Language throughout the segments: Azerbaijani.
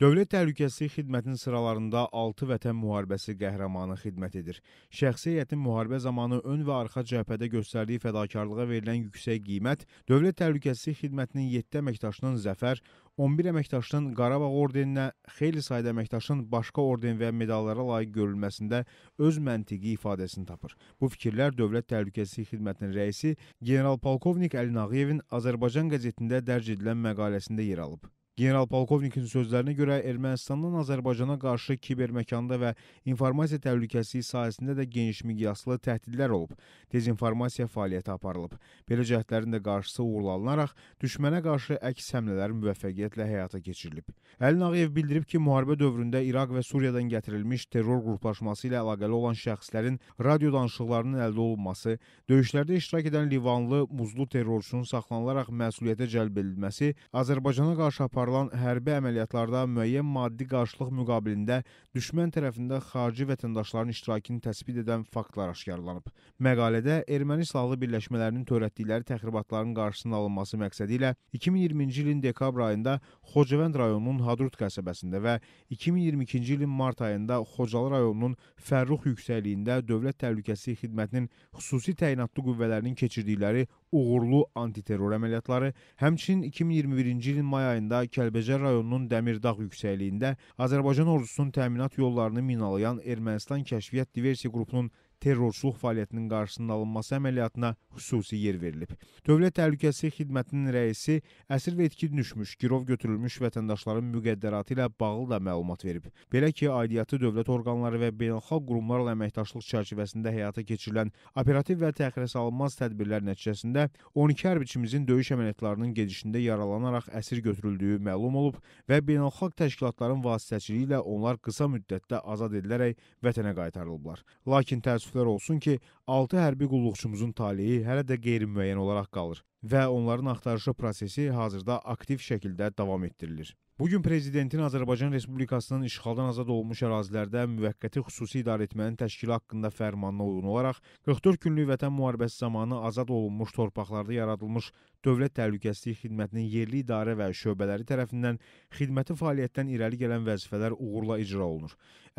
Dövlət Təhlükəsizlik Xidmətinin sıralarında 6 Vətən Müharibəsi qəhrəmanı xidmət edir. Şəxsi heyətin müharibə zamanı ön və arxa cəbhədə göstərdiyi fədakarlığa verilən yüksək qiymət, Dövlət Təhlükəsizlik Xidmətinin 7 əməkdaşının zəfər, 11 əməkdaşının Qarabağ ordeninə, xeyli sayda əməkdaşın başqa orden və medallara layiq görülməsində öz məntiqi ifadəsini tapır. Bu fikirlər Dövlət Təhlükəsizlik Xidmətinin rəisi general-polkovnik Əli Nağıyevin Azərbaycan qəzetində dərc edilən məqaləsində yer alıb. General polkovnikin sözlərinə görə Ermənistandan Azərbaycana qarşı kiber məkanda və informasiya təhlükəsizliyi sahəsində də geniş miqyaslı təhdidlər olub, dezinformasiya fəaliyyəti aparılıb. Belə cəhdlərin də qarşısı uğurlanılaraq düşmənə qarşı əks həmlələr müvəffəqiyyətlə həyata keçirilib. Əli Nağıyev bildirib ki, müharibə dövründə İraq və Suriyadan gətirilmiş terror qruplaşması ilə əlaqəli olan şəxslərin radio danışıqlarının əldə olunması, döyüşlərdə iştirak edən Livanlı muzlu terrorçunun saxlanılaraq məsuliyyətə cəlb edilməsi Azərbaycana qarşı aparılıb aparılan hərbi əməliyyatlarda müəyyən maddi qarşılıq müqabilində düşmən tərəfində xarici vətəndaşların iştirakını təsbit edən faktlar aşkarlanıb. Məqalədə erməni silahlı birləşmələrinin törətdikləri təxribatların qarşısının alınması məqsədi ilə 2020-ci ilin dekabr ayında Xocavənd rayonunun Hadrut qəsəbəsində və 2022-ci ilin mart ayında Xocalı rayonunun Fərrux yüksəkliyində Dövlət Təhlükəsizlik Xidmətinin xüsusi təyinatlı qüvvələrinin keçirdikləri uğurlu antiterror əməliyyatları, həmçinin 2021-ci ilin may ayında Kəlbəcər rayonunun Dəmirdağ yüksəkliyində Azərbaycan ordusunun təminat yollarını minalayan Ermənistan kəşfiyyat diversiya qrupunun terrorçuluq fəaliyyətinin qarşısının alınması əməliyyatına xüsusi yer verilib. Dövlət Təhlükəsizlik Xidmətinin rəisi əsir və itki düşmüş, girov götürülmüş vətəndaşların müqəddəratı ilə bağlı da məlumat verib. Belə ki, aidiyyatı dövlət orqanları və beynəlxalq qurumlarla əməkdaşlıq çərçivəsində həyata keçirilən operativ və təxirəsalınmaz tədbirlər nəticəsində 12 hərbiçimizin döyüş əməliyyatlarının gedişində yaralanaraq əsir götürüldüyü məlum olub və beynəlxalq təşkilatların vasitəçiliyi ilə onlar qısa müddətdə azad edilərək vətənə qaytarılıblar. Lakin təəssüf təəssüflər olsun ki, 6 hərbi qulluqçumuzun taleyi hələ də qeyri-müəyyən olaraq qalır və onların axtarışı prosesi hazırda aktiv şəkildə davam etdirilir. Bu gün prezidentin Azərbaycan Respublikasının işğaldan azad olunmuş ərazilərdə müvəqqəti xüsusi idarəetmənin təşkili haqqında fərmanına uyğun olaraq 44 günlük vətən müharibəsi zamanı azad olunmuş torpaqlarda yaradılmış Dövlət Təhlükəsizlik Xidmətinin yerli idarə və şöbələri tərəfindən xidməti fəaliyyətdən irəli gələn vəzifələr uğurla icra olunur.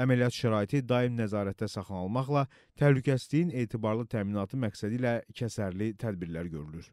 Əməliyyat şəraiti daim nəzarətdə saxlanılmaqla təhlükəsizliyin etibarlı təminatı məqsədi ilə kəsərli tədbirlər görülür.